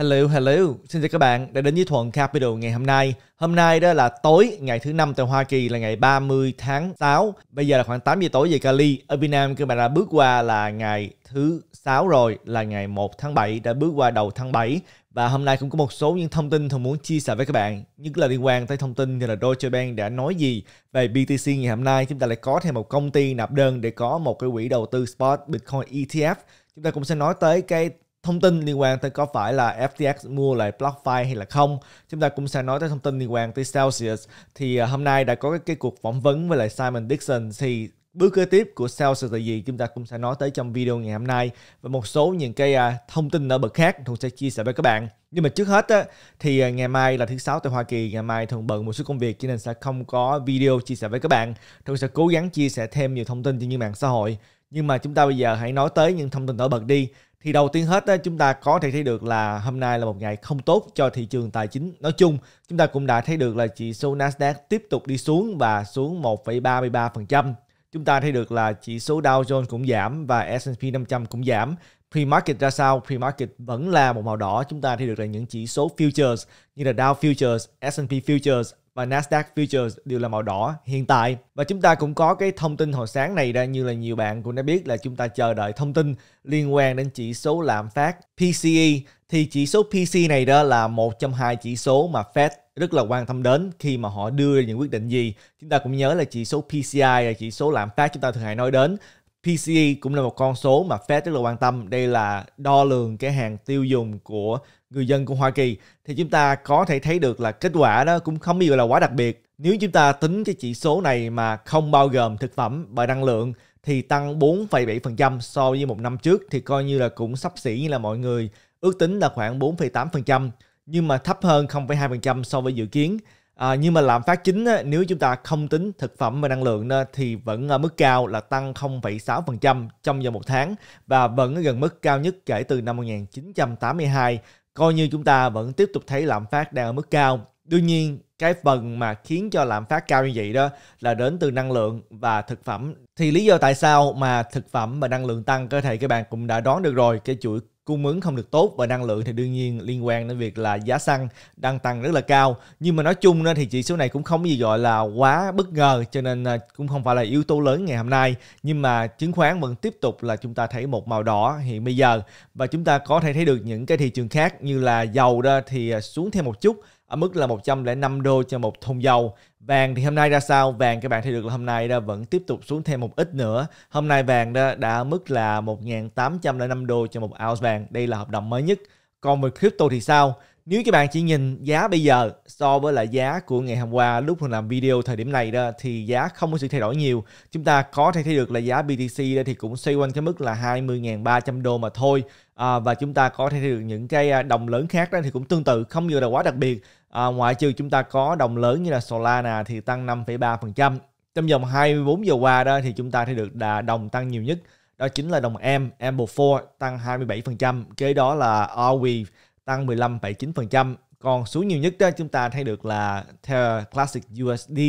Hello, hello. Xin chào các bạn đã đến với Thuận Capital ngày hôm nay. Hôm nay đó là tối ngày thứ năm tại Hoa Kỳ là ngày 30 tháng 6. Bây giờ là khoảng 8 giờ tối về Cali. Ở Việt Nam các bạn đã bước qua là ngày thứ 6 rồi là ngày 1 tháng 7 đã bước qua đầu tháng 7 và hôm nay cũng có một số những thông tin thường muốn chia sẻ với các bạn nhất là liên quan tới thông tin như là Deutsche Bank đã nói gì về BTC ngày hôm nay chúng ta lại có thêm một công ty nạp đơn để có một cái quỹ đầu tư spot Bitcoin ETF chúng ta cũng sẽ nói tới cái thông tin liên quan tới có phải là FTX mua lại BlockFi hay là không. Chúng ta cũng sẽ nói tới thông tin liên quan tới Celsius. Thì à, hôm nay đã có cái, cái cuộc phỏng vấn với lại Simon Dixon thì bước kế tiếp của Celsius là gì chúng ta cũng sẽ nói tới trong video ngày hôm nay và một số những cái à, thông tin nổi bật khác thường sẽ chia sẻ với các bạn. Nhưng mà trước hết á, thì à, ngày mai là thứ sáu tại Hoa Kỳ, ngày mai thường bận một số công việc cho nên sẽ không có video chia sẻ với các bạn. Thường sẽ cố gắng chia sẻ thêm nhiều thông tin trên những mạng xã hội. Nhưng mà chúng ta bây giờ hãy nói tới những thông tin nổi bật đi thì đầu tiên hết đó, chúng ta có thể thấy được là hôm nay là một ngày không tốt cho thị trường tài chính nói chung. Chúng ta cũng đã thấy được là chỉ số Nasdaq tiếp tục đi xuống và xuống 1,33%. Chúng ta thấy được là chỉ số Dow Jones cũng giảm và S&P 500 cũng giảm. Pre-market ra sao? Pre-market vẫn là một màu đỏ. Chúng ta thấy được là những chỉ số futures như là Dow Futures, S&P Futures, và Nasdaq Futures đều là màu đỏ hiện tại. Và chúng ta cũng có cái thông tin hồi sáng này ra như là nhiều bạn cũng đã biết là chúng ta chờ đợi thông tin liên quan đến chỉ số lạm phát PCE thì chỉ số PC này đó là một trong hai chỉ số mà Fed rất là quan tâm đến khi mà họ đưa ra những quyết định gì. Chúng ta cũng nhớ là chỉ số PCI là chỉ số lạm phát chúng ta thường hay nói đến PCE cũng là một con số mà Fed rất là quan tâm. Đây là đo lường cái hàng tiêu dùng của người dân của Hoa Kỳ. Thì chúng ta có thể thấy được là kết quả đó cũng không gì gọi là quá đặc biệt. Nếu chúng ta tính cái chỉ số này mà không bao gồm thực phẩm và năng lượng thì tăng 4,7% so với một năm trước thì coi như là cũng sắp xỉ như là mọi người ước tính là khoảng 4,8% nhưng mà thấp hơn 0,2% so với dự kiến. À, nhưng mà lạm phát chính nếu chúng ta không tính thực phẩm và năng lượng thì vẫn ở mức cao là tăng 0,6% trong vòng một tháng và vẫn gần mức cao nhất kể từ năm 1982. Coi như chúng ta vẫn tiếp tục thấy lạm phát đang ở mức cao. Đương nhiên, cái phần mà khiến cho lạm phát cao như vậy đó là đến từ năng lượng và thực phẩm. Thì lý do tại sao mà thực phẩm và năng lượng tăng cơ thể các bạn cũng đã đoán được rồi, cái chuỗi cung ứng không được tốt và năng lượng thì đương nhiên liên quan đến việc là giá xăng đang tăng rất là cao nhưng mà nói chung thì chỉ số này cũng không gì gọi là quá bất ngờ cho nên à, cũng không phải là yếu tố lớn ngày hôm nay nhưng mà chứng khoán vẫn tiếp tục là chúng ta thấy một màu đỏ hiện bây giờ và chúng ta có thể thấy được những cái thị trường khác như là dầu đó thì à, xuống thêm một chút ở mức là 105 đô cho một thùng dầu Vàng thì hôm nay ra sao? Vàng các bạn thấy được là hôm nay đã vẫn tiếp tục xuống thêm một ít nữa. Hôm nay vàng đã, đã mức là 1.805 đô cho một ounce vàng. Đây là hợp đồng mới nhất. Còn về crypto thì sao? Nếu các bạn chỉ nhìn giá bây giờ so với lại giá của ngày hôm qua lúc mình làm video thời điểm này đó thì giá không có sự thay đổi nhiều. Chúng ta có thể thấy được là giá BTC đó thì cũng xoay quanh cái mức là 20.300 đô mà thôi à, và chúng ta có thể được những cái à, đồng lớn khác đó thì cũng tương tự không nhiều là quá đặc biệt à, ngoại trừ chúng ta có đồng lớn như là Solana thì tăng 5,3% trong vòng 24 giờ qua đó thì chúng ta thấy được đà đồng tăng nhiều nhất đó chính là đồng em Ample 4 tăng 27% kế đó là Arweave tăng 15,9% còn xuống nhiều nhất đó chúng ta thấy được là Terra Classic USD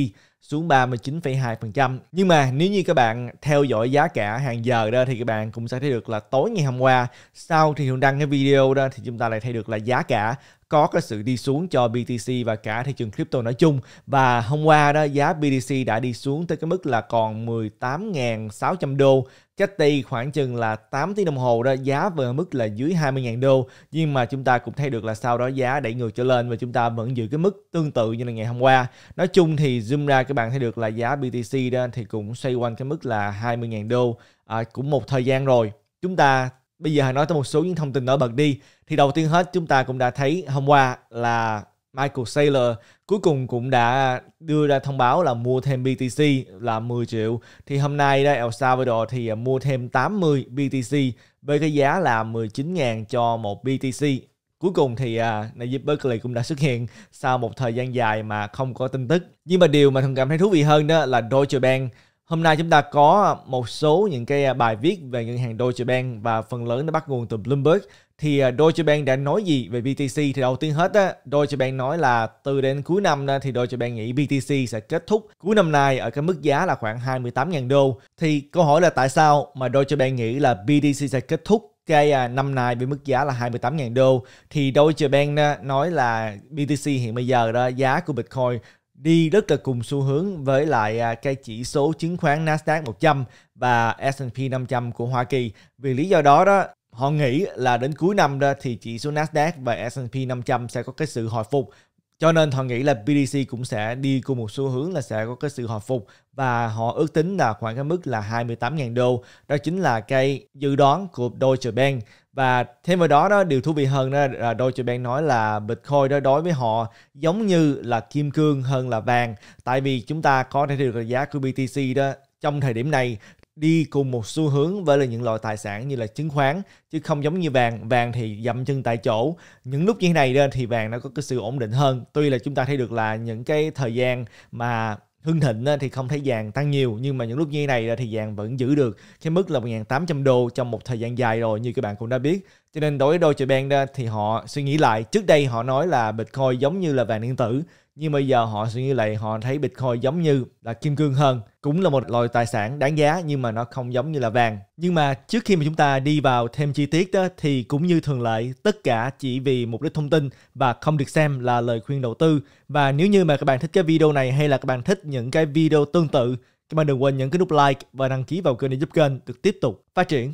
xuống 39,2%. Nhưng mà nếu như các bạn theo dõi giá cả hàng giờ đó thì các bạn cũng sẽ thấy được là tối ngày hôm qua sau thì Hùng đăng cái video đó thì chúng ta lại thấy được là giá cả có cái sự đi xuống cho BTC và cả thị trường crypto nói chung và hôm qua đó giá BTC đã đi xuống tới cái mức là còn 18.600 đô cách đây khoảng chừng là 8 tiếng đồng hồ đó giá vừa mức là dưới 20.000 đô nhưng mà chúng ta cũng thấy được là sau đó giá đẩy ngược trở lên và chúng ta vẫn giữ cái mức tương tự như là ngày hôm qua nói chung thì zoom ra các bạn thấy được là giá BTC đó thì cũng xoay quanh cái mức là 20.000 đô à, cũng một thời gian rồi chúng ta bây giờ hãy nói tới một số những thông tin nổi bật đi thì đầu tiên hết chúng ta cũng đã thấy hôm qua là Michael Saylor cuối cùng cũng đã đưa ra thông báo là mua thêm BTC là 10 triệu. Thì hôm nay đây El Salvador thì à, mua thêm 80 BTC với cái giá là 19.000 cho một BTC. Cuối cùng thì à, Najib Berkeley cũng đã xuất hiện sau một thời gian dài mà không có tin tức. Nhưng mà điều mà thường cảm thấy thú vị hơn đó là Deutsche Bank. Hôm nay chúng ta có một số những cái à, bài viết về ngân hàng Deutsche Bank và phần lớn nó bắt nguồn từ Bloomberg thì à, Deutsche Bank đã nói gì về BTC thì đầu tiên hết á, Deutsche Bank nói là từ đến cuối năm đó, thì Deutsche Bank nghĩ BTC sẽ kết thúc cuối năm nay ở cái mức giá là khoảng 28.000 đô. Thì câu hỏi là tại sao mà Deutsche Bank nghĩ là BTC sẽ kết thúc cái à, năm nay với mức giá là 28.000 đô thì Deutsche Bank đó, nói là BTC hiện bây giờ đó giá của Bitcoin đi rất là cùng xu hướng với lại à, cái chỉ số chứng khoán Nasdaq 100 và S&P 500 của Hoa Kỳ. Vì lý do đó đó họ nghĩ là đến cuối năm ra thì chỉ số Nasdaq và S&P 500 sẽ có cái sự hồi phục cho nên họ nghĩ là BDC cũng sẽ đi cùng một xu hướng là sẽ có cái sự hồi phục và họ ước tính là khoảng cái mức là 28.000 đô. Đó chính là cái dự đoán của Deutsche Bank. Và thêm vào đó, đó điều thú vị hơn đó là Deutsche Bank nói là Bitcoin đó đối với họ giống như là kim cương hơn là vàng. Tại vì chúng ta có thể được giá của BTC đó trong thời điểm này đi cùng một xu hướng với là những loại tài sản như là chứng khoán chứ không giống như vàng vàng thì dậm chân tại chỗ những lúc như thế này đó thì vàng nó có cái sự ổn định hơn tuy là chúng ta thấy được là những cái thời gian mà hưng thịnh thì không thấy vàng tăng nhiều nhưng mà những lúc như thế này thì vàng vẫn giữ được cái mức là 1.800 đô trong một thời gian dài rồi như các bạn cũng đã biết cho nên đối với đôi Deutsche Bank thì họ suy nghĩ lại trước đây họ nói là Bitcoin giống như là vàng điện tử nhưng bây giờ họ suy nghĩ lại họ thấy bitcoin giống như là kim cương hơn cũng là một loại tài sản đáng giá nhưng mà nó không giống như là vàng nhưng mà trước khi mà chúng ta đi vào thêm chi tiết đó thì cũng như thường lệ tất cả chỉ vì mục đích thông tin và không được xem là lời khuyên đầu tư và nếu như mà các bạn thích cái video này hay là các bạn thích những cái video tương tự các bạn đừng quên nhấn cái nút like và đăng ký vào kênh để giúp kênh được tiếp tục phát triển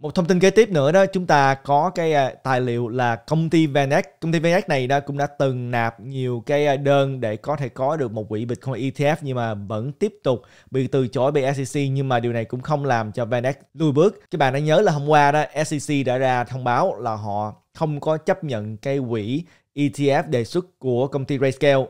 một thông tin kế tiếp nữa đó chúng ta có cái à, tài liệu là công ty Vanex công ty Vanex này đã cũng đã từng nạp nhiều cái à, đơn để có thể có được một quỹ Bitcoin ETF nhưng mà vẫn tiếp tục bị từ chối bởi SEC nhưng mà điều này cũng không làm cho Vanex lùi bước các bạn đã nhớ là hôm qua đó SEC đã ra thông báo là họ không có chấp nhận cái quỹ ETF đề xuất của công ty RayScale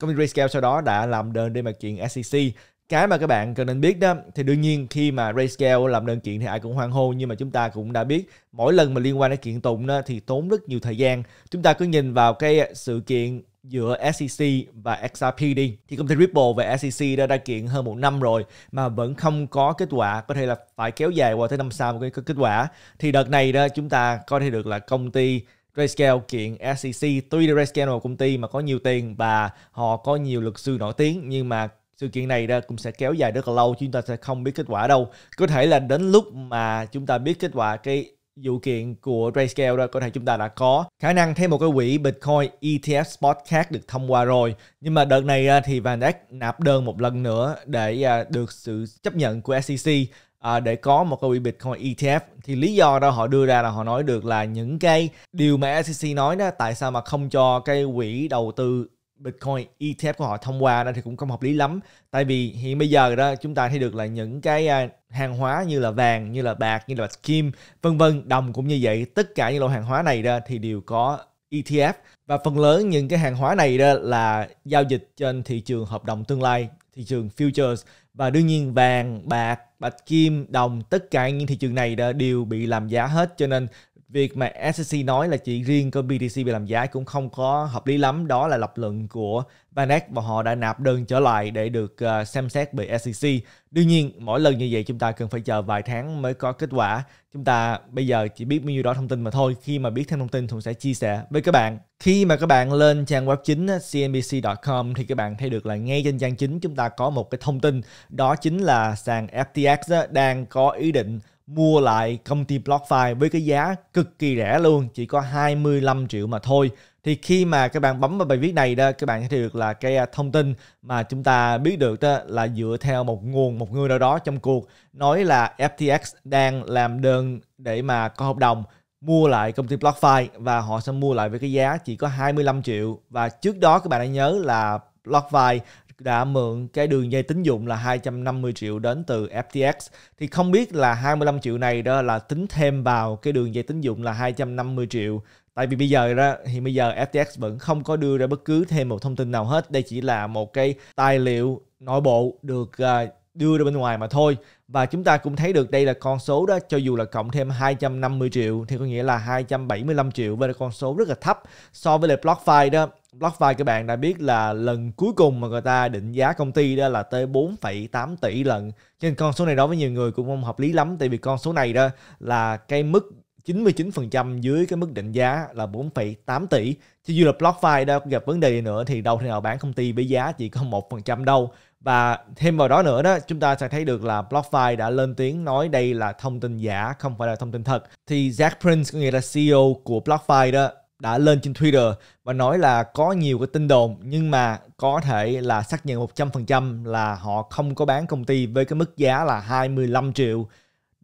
công ty RayScale sau đó đã làm đơn để mà kiện SEC cái mà các bạn cần nên biết đó thì đương nhiên khi mà Rayscale làm đơn kiện thì ai cũng hoan hô nhưng mà chúng ta cũng đã biết mỗi lần mà liên quan đến kiện tụng đó thì tốn rất nhiều thời gian chúng ta cứ nhìn vào cái sự kiện giữa SEC và XRP đi thì công ty Ripple và SEC đã đã kiện hơn một năm rồi mà vẫn không có kết quả có thể là phải kéo dài qua tới năm sau mới có kết quả thì đợt này đó chúng ta có thể được là công ty Grayscale kiện SEC tuy là Grayscale là một công ty mà có nhiều tiền và họ có nhiều luật sư nổi tiếng nhưng mà sự kiện này ra cũng sẽ kéo dài rất là lâu chúng ta sẽ không biết kết quả đâu có thể là đến lúc mà chúng ta biết kết quả cái vụ kiện của Grayscale đó có thể chúng ta đã có khả năng thêm một cái quỹ Bitcoin ETF spot khác được thông qua rồi nhưng mà đợt này à, thì VanEck nạp đơn một lần nữa để à, được sự chấp nhận của SEC à, để có một cái quỹ Bitcoin ETF thì lý do đó họ đưa ra là họ nói được là những cái điều mà SEC nói đó tại sao mà không cho cái quỹ đầu tư Bitcoin ETF của họ thông qua đó thì cũng không hợp lý lắm tại vì hiện bây giờ đó chúng ta thấy được là những cái à, hàng hóa như là vàng như là bạc như là bạc kim vân vân đồng cũng như vậy tất cả những loại hàng hóa này đó thì đều có ETF và phần lớn những cái hàng hóa này đó là giao dịch trên thị trường hợp đồng tương lai thị trường futures và đương nhiên vàng bạc bạch kim đồng tất cả những thị trường này đã đều bị làm giá hết cho nên việc mà SEC nói là chỉ riêng có BTC bị làm giá cũng không có hợp lý lắm. Đó là lập luận của Vanex và họ đã nạp đơn trở lại để được ờ, xem xét bởi SEC. Đương nhiên, mỗi lần như vậy chúng ta cần phải chờ vài tháng mới có kết quả. Chúng ta bây giờ chỉ biết bao nhiêu đó thông tin mà thôi. Khi mà biết thêm thông tin, Thuận sẽ chia sẻ với các bạn. Khi mà các bạn lên trang web chính ờ, cnbc.com thì các bạn thấy được là ngay trên trang chính chúng ta có một cái thông tin đó chính là sàn FTX ờ, đang có ý định mua lại công ty BlockFi với cái giá cực kỳ rẻ luôn, chỉ có 25 triệu mà thôi. Thì khi mà các bạn bấm vào bài viết này đó, các bạn sẽ được là cái à, thông tin mà chúng ta biết được đó là dựa theo một nguồn, một người nào đó trong cuộc nói là FTX đang làm đơn để mà có hợp đồng mua lại công ty BlockFi và họ sẽ mua lại với cái giá chỉ có 25 triệu và trước đó các bạn đã nhớ là BlockFi đã mượn cái đường dây tín dụng là 250 triệu đến từ FTX thì không biết là 25 triệu này đó là tính thêm vào cái đường dây tín dụng là 250 triệu tại vì bây giờ đó thì bây giờ FTX vẫn không có đưa ra bất cứ thêm một thông tin nào hết đây chỉ là một cái tài liệu nội bộ được à, đưa ra bên ngoài mà thôi và chúng ta cũng thấy được đây là con số đó cho dù là cộng thêm 250 triệu thì có nghĩa là 275 triệu và là con số rất là thấp so với lại BlockFi đó BlockFi các bạn đã biết là lần cuối cùng mà người ta định giá công ty đó là tới 4,8 tỷ lần. nên con số này đối với nhiều người cũng không hợp lý lắm tại vì con số này đó là cái mức 99% dưới cái mức định giá là 4,8 tỷ. Chứ dù là BlockFi đã gặp vấn đề nữa thì đâu thể nào bán công ty với giá chỉ có 1% đâu. Và thêm vào đó nữa đó, chúng ta sẽ thấy được là BlockFi đã lên tiếng nói đây là thông tin giả, không phải là thông tin thật. Thì Jack Prince, có nghĩa là CEO của BlockFi đó, đã lên trên Twitter và nói là có nhiều cái tin đồn nhưng mà có thể là xác nhận 100% là họ không có bán công ty với cái mức giá là 25 triệu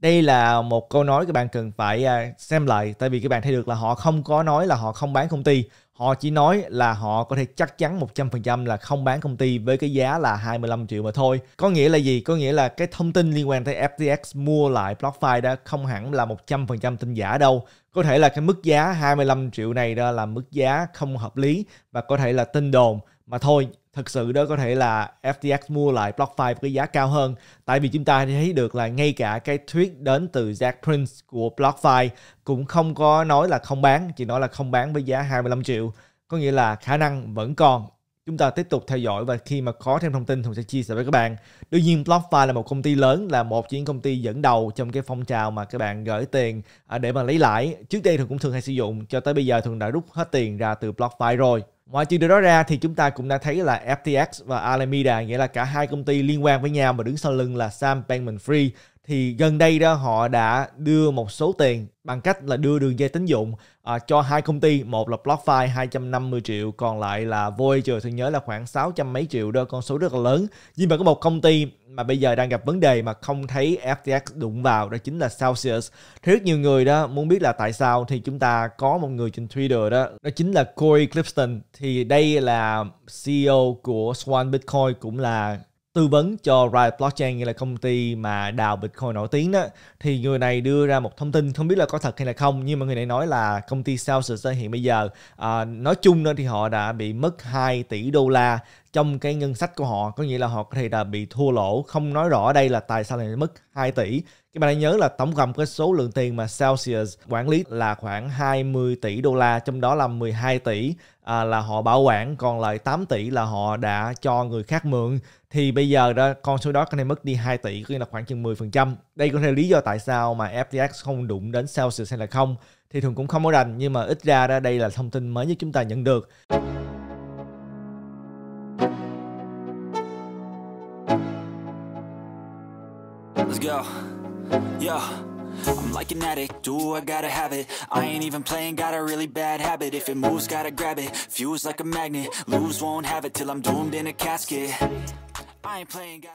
đây là một câu nói các bạn cần phải à, xem lại tại vì các bạn thấy được là họ không có nói là họ không bán công ty họ chỉ nói là họ có thể chắc chắn 100% là không bán công ty với cái giá là 25 triệu mà thôi. Có nghĩa là gì? Có nghĩa là cái thông tin liên quan tới FTX mua lại BlockFi đó không hẳn là 100% tin giả đâu. Có thể là cái mức giá 25 triệu này đó là mức giá không hợp lý và có thể là tin đồn mà thôi thực sự đó có thể là FTX mua lại BlockFi với giá cao hơn tại vì chúng ta thấy được là ngay cả cái tweet đến từ Jack Prince của BlockFi cũng không có nói là không bán chỉ nói là không bán với giá 25 triệu có nghĩa là khả năng vẫn còn chúng ta tiếp tục theo dõi và khi mà có thêm thông tin thì sẽ chia sẻ với các bạn. Đương nhiên BlockFi là một công ty lớn, là một trong những công ty dẫn đầu trong cái phong trào mà các bạn gửi tiền à, để mà lấy lãi. Trước đây thường cũng thường hay sử dụng, cho tới bây giờ thường đã rút hết tiền ra từ BlockFi rồi. Ngoài trừ điều đó ra thì chúng ta cũng đã thấy là FTX và Alameda nghĩa là cả hai công ty liên quan với nhau mà đứng sau lưng là Sam Bankman-Fried thì gần đây đó họ đã đưa một số tiền bằng cách là đưa đường dây tín dụng à, cho hai công ty, một là BlockFi 250 triệu, còn lại là Voyager tôi nhớ là khoảng 600 mấy triệu đó, con số rất là lớn. Nhưng mà có một công ty mà bây giờ đang gặp vấn đề mà không thấy FTX đụng vào đó chính là Celsius. rất nhiều người đó muốn biết là tại sao thì chúng ta có một người trên Twitter đó, đó chính là Corey Clifton Thì đây là CEO của Swan Bitcoin cũng là tư vấn cho Riot Blockchain như là công ty mà đào Bitcoin nổi tiếng đó thì người này đưa ra một thông tin không biết là có thật hay là không nhưng mà người này nói là công ty Celsius hiện bây giờ à, nói chung đó thì họ đã bị mất 2 tỷ đô la trong cái ngân sách của họ có nghĩa là họ có thể là bị thua lỗ không nói rõ đây là tại sao lại mất 2 tỷ các bạn hãy nhớ là tổng cộng cái số lượng tiền mà Celsius quản lý là khoảng 20 tỷ đô la trong đó là 12 tỷ à, là họ bảo quản còn lại 8 tỷ là họ đã cho người khác mượn thì bây giờ đó con số đó có thể mất đi 2 tỷ có nghĩa là khoảng chừng 10%. Đây cũng là lý do tại sao mà FTX không đụng đến Celsius hay là không thì thường cũng không có rành nhưng mà ít ra đó đây là thông tin mới nhất chúng ta nhận được. Let's go. Yeah. I'm like an addict, do I gotta have it I ain't even playing, got a really bad habit If it moves, gotta grab it, fuse like a magnet Lose, won't have it till I'm doomed in a casket I ain't playing, gotta.